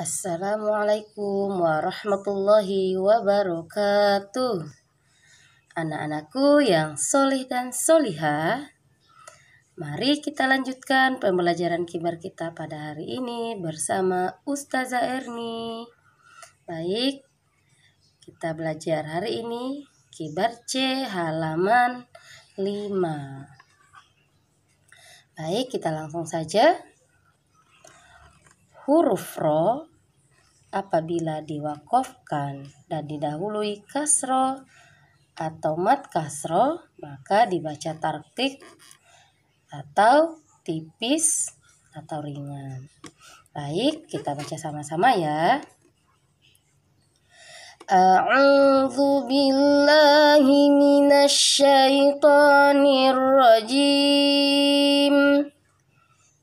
Assalamualaikum warahmatullahi wabarakatuh Anak-anakku yang solih dan soliha Mari kita lanjutkan pembelajaran kibar kita pada hari ini bersama Ustazah Erni Baik, kita belajar hari ini kibar C halaman 5 Baik, kita langsung saja Huruf ro apabila diwakofkan dan didahului kasro atau mat kasro maka dibaca tartik atau tipis atau ringan. Baik, kita baca sama-sama ya. A'udzu billahi minasy syaithanir rajim.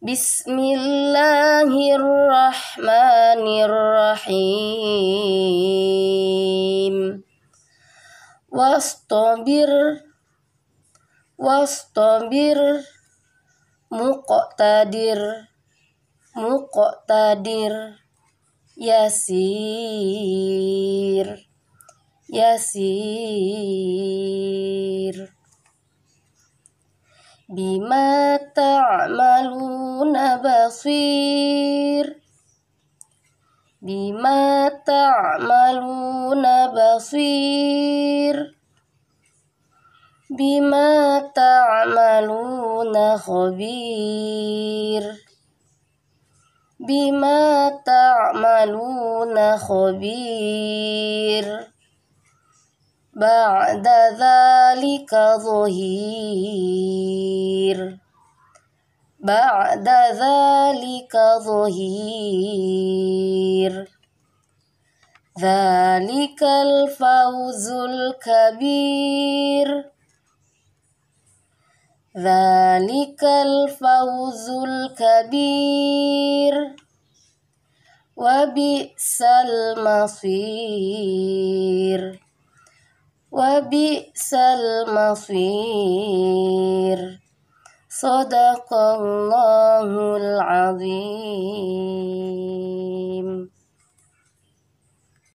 Bismillahirrahmanirrahim. Wastabir wastabir muqtadir muqtadir yasir yasir بما تعملون بصير بما تعملون بصير بما تعملون خبير بما تعملون خبير بعد ذلك ظهير ظهير بعد ذلك ظهير ذلك الفوز الكبير ذلك الفوز الكبير وبئس المصير وبئس المصير صدق الله العظيم